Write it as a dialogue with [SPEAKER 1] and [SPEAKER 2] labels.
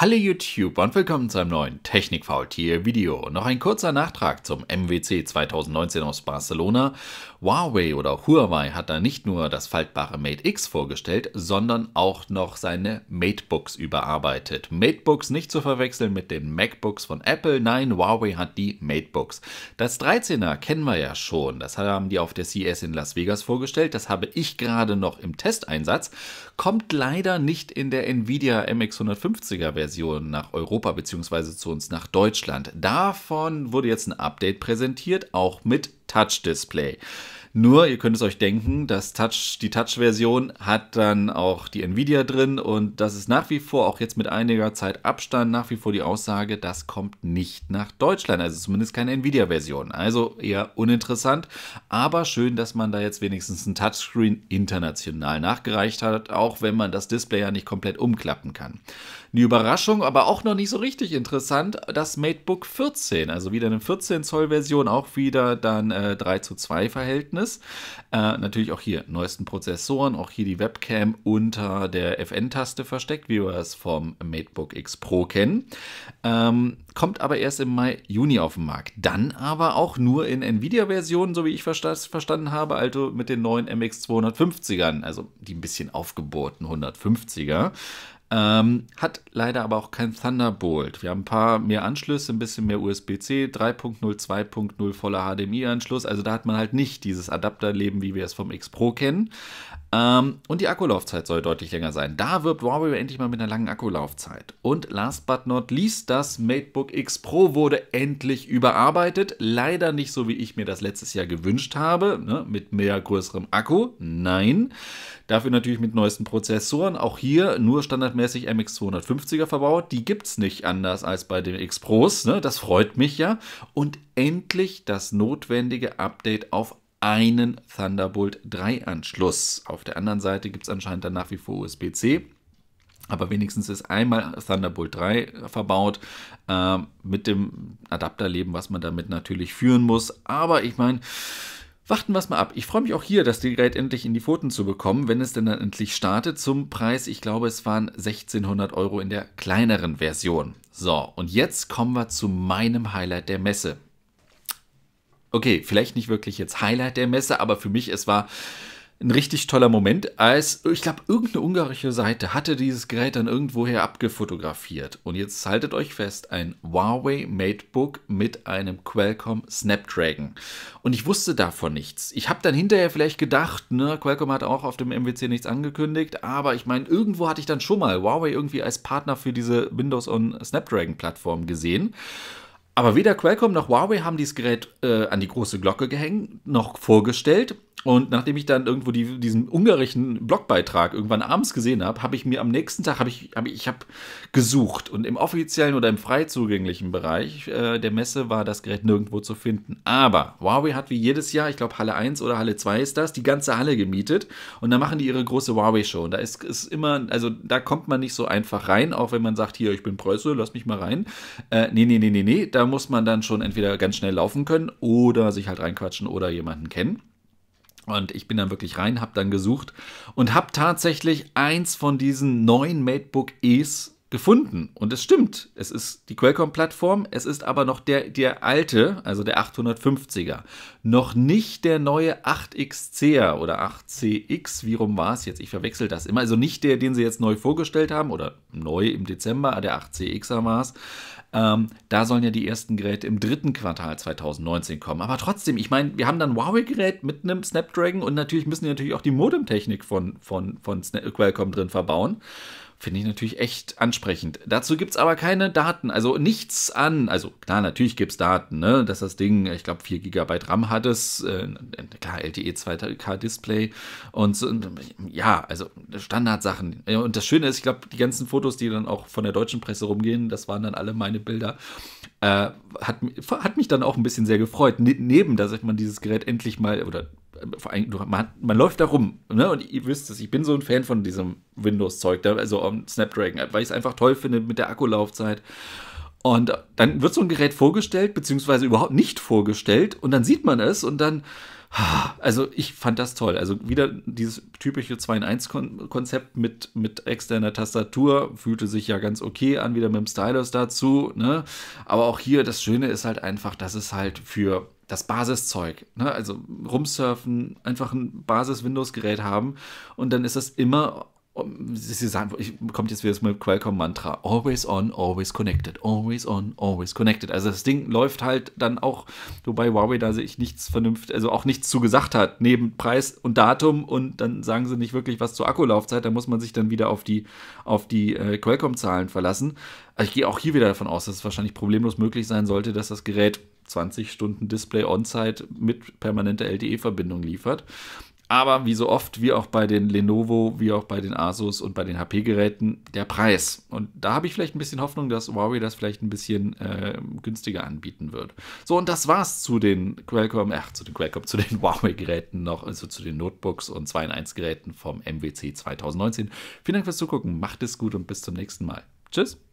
[SPEAKER 1] Hallo YouTube und willkommen zu einem neuen technik Technikfaultier Video. Noch ein kurzer Nachtrag zum MWC 2019 aus Barcelona. Huawei oder Huawei hat da nicht nur das faltbare Mate X vorgestellt, sondern auch noch seine Matebooks überarbeitet. Matebooks nicht zu verwechseln mit den MacBooks von Apple, nein, Huawei hat die Matebooks. Das 13er kennen wir ja schon, das haben die auf der CS in Las Vegas vorgestellt, das habe ich gerade noch im Testeinsatz, kommt leider nicht in der Nvidia MX150er Version Version nach Europa bzw. zu uns nach Deutschland. Davon wurde jetzt ein Update präsentiert, auch mit Touch-Display. Nur, ihr könnt es euch denken, das Touch, die Touch-Version hat dann auch die Nvidia drin und das ist nach wie vor, auch jetzt mit einiger Zeit Abstand, nach wie vor die Aussage, das kommt nicht nach Deutschland. Also zumindest keine Nvidia-Version. Also eher uninteressant. Aber schön, dass man da jetzt wenigstens ein Touchscreen international nachgereicht hat, auch wenn man das Display ja nicht komplett umklappen kann. Eine Überraschung, aber auch noch nicht so richtig interessant, das MateBook 14. Also wieder eine 14-Zoll-Version, auch wieder dann äh, 3 zu 2 Verhältnis ist. Äh, natürlich auch hier neuesten Prozessoren, auch hier die Webcam unter der FN-Taste versteckt, wie wir es vom MateBook X Pro kennen. Ähm, kommt aber erst im Mai, Juni auf den Markt. Dann aber auch nur in Nvidia-Versionen, so wie ich versta verstanden habe, also mit den neuen MX 250ern, also die ein bisschen aufgebohrten 150er. Ähm, hat leider aber auch kein Thunderbolt. Wir haben ein paar mehr Anschlüsse, ein bisschen mehr USB-C, 3.0, 2.0 voller HDMI-Anschluss. Also da hat man halt nicht dieses Adapterleben, wie wir es vom X Pro kennen. Ähm, und die Akkulaufzeit soll deutlich länger sein. Da wirbt Huawei endlich mal mit einer langen Akkulaufzeit. Und last but not least, das MateBook X Pro wurde endlich überarbeitet. Leider nicht so, wie ich mir das letztes Jahr gewünscht habe, ne? mit mehr größerem Akku. Nein. Dafür natürlich mit neuesten Prozessoren. Auch hier nur standardmäßig MX250er verbaut. Die gibt es nicht anders als bei den X Pros. Ne? Das freut mich ja. Und endlich das notwendige Update auf einen Thunderbolt 3 Anschluss. Auf der anderen Seite gibt es anscheinend dann nach wie vor USB-C. Aber wenigstens ist einmal Thunderbolt 3 verbaut, äh, mit dem Adapterleben, was man damit natürlich führen muss. Aber ich meine, Warten wir es mal ab. Ich freue mich auch hier, das Gerät endlich in die Pfoten zu bekommen, wenn es denn dann endlich startet zum Preis, ich glaube, es waren 1600 Euro in der kleineren Version. So, und jetzt kommen wir zu meinem Highlight der Messe. Okay, vielleicht nicht wirklich jetzt Highlight der Messe, aber für mich es war ein richtig toller Moment, als ich glaube, irgendeine ungarische Seite hatte dieses Gerät dann irgendwoher abgefotografiert. Und jetzt haltet euch fest, ein Huawei MateBook mit einem Qualcomm Snapdragon. Und ich wusste davon nichts. Ich habe dann hinterher vielleicht gedacht, ne, Qualcomm hat auch auf dem MWC nichts angekündigt, aber ich meine, irgendwo hatte ich dann schon mal Huawei irgendwie als Partner für diese Windows on Snapdragon Plattform gesehen. Aber weder Qualcomm noch Huawei haben dieses Gerät äh, an die große Glocke gehängt, noch vorgestellt. Und nachdem ich dann irgendwo die, diesen ungarischen Blogbeitrag irgendwann abends gesehen habe, habe ich mir am nächsten Tag, habe ich, hab ich, ich hab gesucht. Und im offiziellen oder im frei zugänglichen Bereich äh, der Messe war das Gerät nirgendwo zu finden. Aber Huawei hat wie jedes Jahr, ich glaube Halle 1 oder Halle 2 ist das, die ganze Halle gemietet. Und da machen die ihre große Huawei-Show. Und da ist, ist immer, also da kommt man nicht so einfach rein, auch wenn man sagt, hier, ich bin Preuße, lass mich mal rein. Äh, nee, nee, nee, nee, nee. Da muss man dann schon entweder ganz schnell laufen können oder sich halt reinquatschen oder jemanden kennen. Und ich bin dann wirklich rein, habe dann gesucht und habe tatsächlich eins von diesen neuen MateBook E's gefunden. Und es stimmt, es ist die Qualcomm-Plattform, es ist aber noch der, der alte, also der 850er. Noch nicht der neue 8XCR oder 8CX, wie rum war es jetzt? Ich verwechsel das immer. Also nicht der, den sie jetzt neu vorgestellt haben oder neu im Dezember, der 8CXer war es. Ähm, da sollen ja die ersten Geräte im dritten Quartal 2019 kommen. Aber trotzdem, ich meine, wir haben dann Huawei-Gerät mit einem Snapdragon und natürlich müssen die natürlich auch die Modem-Technik von, von, von Qualcomm drin verbauen. Finde ich natürlich echt ansprechend. Dazu gibt es aber keine Daten, also nichts an. Also klar, natürlich gibt es Daten, ne? dass das Ding, ich glaube, 4 GB RAM hat es, äh, klar, LTE 2K-Display und so, ja, also Standardsachen. Und das Schöne ist, ich glaube, die ganzen Fotos, die dann auch von der deutschen Presse rumgehen, das waren dann alle meine Bilder. Äh, hat, hat mich dann auch ein bisschen sehr gefreut. Ne, neben, dass man dieses Gerät endlich mal, oder man, man, läuft da rum. Ne? Und ihr wisst es, ich bin so ein Fan von diesem Windows-Zeug, also um ähm, Snapdragon, weil ich es einfach toll finde mit der Akkulaufzeit. Und dann wird so ein Gerät vorgestellt, beziehungsweise überhaupt nicht vorgestellt. Und dann sieht man es und dann also ich fand das toll. Also wieder dieses typische 2 in 1 Konzept mit, mit externer Tastatur fühlte sich ja ganz okay an, wieder mit dem Stylus dazu. Ne? Aber auch hier das Schöne ist halt einfach, dass es halt für das Basiszeug, ne? also rumsurfen, einfach ein Basis-Windows-Gerät haben und dann ist das immer Sie sagen, ich, kommt jetzt wieder das Qualcomm-Mantra. Always on, always connected. Always on, always connected. Also das Ding läuft halt dann auch, wobei Huawei da sich nichts vernünftig, also auch nichts zu gesagt hat, neben Preis und Datum und dann sagen sie nicht wirklich was zur Akkulaufzeit. Da muss man sich dann wieder auf die, auf die äh, Qualcomm-Zahlen verlassen. Also ich gehe auch hier wieder davon aus, dass es wahrscheinlich problemlos möglich sein sollte, dass das Gerät 20 Stunden Display on-site mit permanenter LTE-Verbindung liefert. Aber wie so oft, wie auch bei den Lenovo, wie auch bei den Asus und bei den HP-Geräten, der Preis. Und da habe ich vielleicht ein bisschen Hoffnung, dass Huawei das vielleicht ein bisschen äh, günstiger anbieten wird. So, und das war's zu den Qualcomm, ach, zu den Qualcomm, zu den Huawei-Geräten noch, also zu den Notebooks und 2-in-1-Geräten vom MWC 2019. Vielen Dank fürs Zugucken, macht es gut und bis zum nächsten Mal. Tschüss!